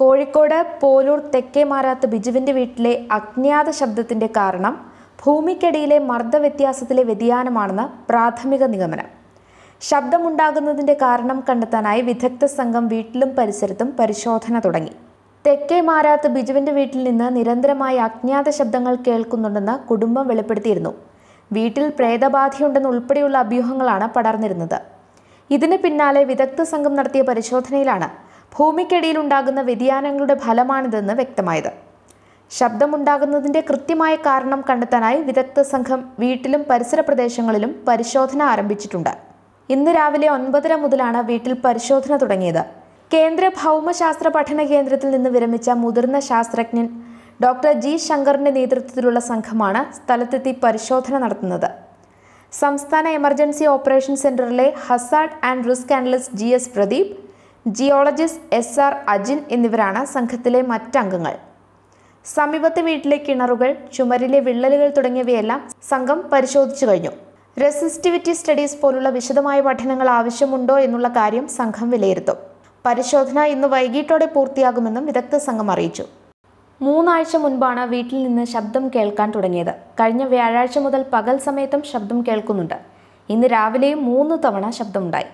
കോഴിക്കോട് പോലൂർ തെക്കേമാരാത്ത് ബിജുവിൻ്റെ വീട്ടിലെ അജ്ഞാത ശബ്ദത്തിൻ്റെ കാരണം ഭൂമിക്കടിയിലെ മർദ്ദവ്യത്യാസത്തിലെ വ്യതിയാനമാണെന്ന് പ്രാഥമിക നിഗമനം ശബ്ദമുണ്ടാകുന്നതിൻ്റെ കാരണം കണ്ടെത്താനായി വിദഗ്ധ സംഘം വീട്ടിലും പരിസരത്തും പരിശോധന തുടങ്ങി തെക്കേ മാറാത്ത ബിജുവിൻ്റെ വീട്ടിൽ നിന്ന് നിരന്തരമായി അജ്ഞാത ശബ്ദങ്ങൾ കേൾക്കുന്നുണ്ടെന്ന് കുടുംബം വെളിപ്പെടുത്തിയിരുന്നു വീട്ടിൽ പ്രേതബാധയുണ്ടെന്ന് ഉൾപ്പെടെയുള്ള അഭ്യൂഹങ്ങളാണ് പടർന്നിരുന്നത് ഇതിന് പിന്നാലെ വിദഗ്ധ സംഘം നടത്തിയ പരിശോധനയിലാണ് ഭൂമിക്കടിയിലുണ്ടാകുന്ന വ്യതിയാനങ്ങളുടെ ഫലമാണിതെന്ന് വ്യക്തമായത് ശബ്ദമുണ്ടാകുന്നതിൻ്റെ കൃത്യമായ കാരണം കണ്ടെത്താനായി വിദഗ്ധ സംഘം വീട്ടിലും പരിസര പ്രദേശങ്ങളിലും പരിശോധന ആരംഭിച്ചിട്ടുണ്ട് ഇന്ന് രാവിലെ ഒൻപതര മുതലാണ് വീട്ടിൽ പരിശോധന തുടങ്ങിയത് കേന്ദ്ര ഭൗമശാസ്ത്ര പഠന കേന്ദ്രത്തിൽ നിന്ന് വിരമിച്ച മുതിർന്ന ശാസ്ത്രജ്ഞൻ ഡോക്ടർ ജി ശങ്കറിൻ്റെ നേതൃത്വത്തിലുള്ള സംഘമാണ് സ്ഥലത്തെത്തി പരിശോധന നടത്തുന്നത് സംസ്ഥാന എമർജൻസി ഓപ്പറേഷൻ സെന്ററിലെ hazard and risk analyst G S Pradeep geologist S R Ajin എന്നിവരാണ് സംഘത്തിലെ മറ്റംഗങ്ങൾ സമീപത്തെ വീട്ടിലെ കിണറുകൾ ചുമരിലെ വിള്ളലുകൾ തുടങ്ങിയവയെല്ലാം സംഘം പരിശോധിച്ചു കഴിഞ്ഞു റെസിസ്റ്റിവിറ്റി സ്റ്റഡീസ് പോലുള്ള വിശദമായ പഠനങ്ങൾ ആവശ്യമുണ്ടോ എന്നുള്ള കാര്യം സംഘം വിലയിരുത്തും പരിശോധന ഇന്ന് വൈകിട്ടോടെ പൂർത്തിയാകുമെന്നും വിദഗ്ധ സംഘം അറിയിച്ചു മൂന്നാഴ്ച മുൻപാണ് വീട്ടിൽ നിന്ന് ശബ്ദം കേൾക്കാൻ തുടങ്ങിയത് കഴിഞ്ഞ വ്യാഴാഴ്ച മുതൽ പകൽ സമയത്തും ശബ്ദം കേൾക്കുന്നുണ്ട് ഇന്ന് രാവിലെയും മൂന്ന് തവണ ശബ്ദമുണ്ടായി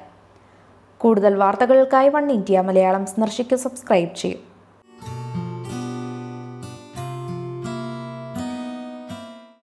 കൂടുതൽ വാർത്തകൾക്കായി വൺ ഇന്ത്യ മലയാളം സന്ദർശിക്കുക സബ്സ്ക്രൈബ് ചെയ്യും